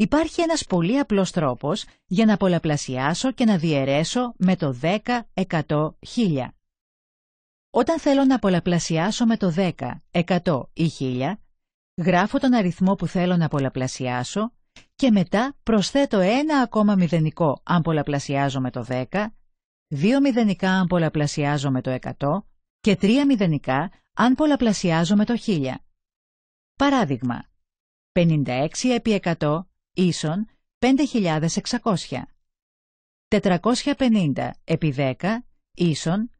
Υπάρχει ένας πολύ απλός τρόπος για να πολλαπλασιάσω και να διαιρέσω με το 10, 100, 1000. Όταν θέλω να πολλαπλασιάσω με το 10, 100 ή 1000, γράφω τον αριθμό που θέλω να πολλαπλασιάσω και μετά προσθέτω ένα ακόμα μηδενικό αν πολλαπλασιάζω με το 10, δύο μηδενικά αν πολλαπλασιάζω με το 100 και τρία μηδενικά αν πολλαπλασιάζω με το 1000. Παράδειγμα, 56 επί 100 ίσον 5.600. 450 επί 10 ίσον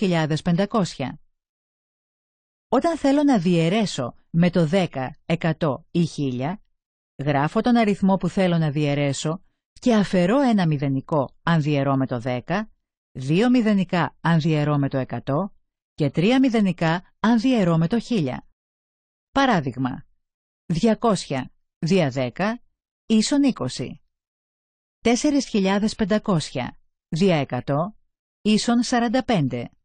4.500. Όταν θέλω να διαιρέσω με το 10, 100 ή 1000, γράφω τον αριθμό που θέλω να διαιρέσω και αφαιρώ ένα μηδενικό αν διαιρώ με το 10, δύο μηδενικά αν διαιρώ με το 100 και τρία μηδενικά αν διαιρώ με το 1000. Παράδειγμα, 200 δια 10 ίσον 20. 4.500 δια 100 ίσον 45.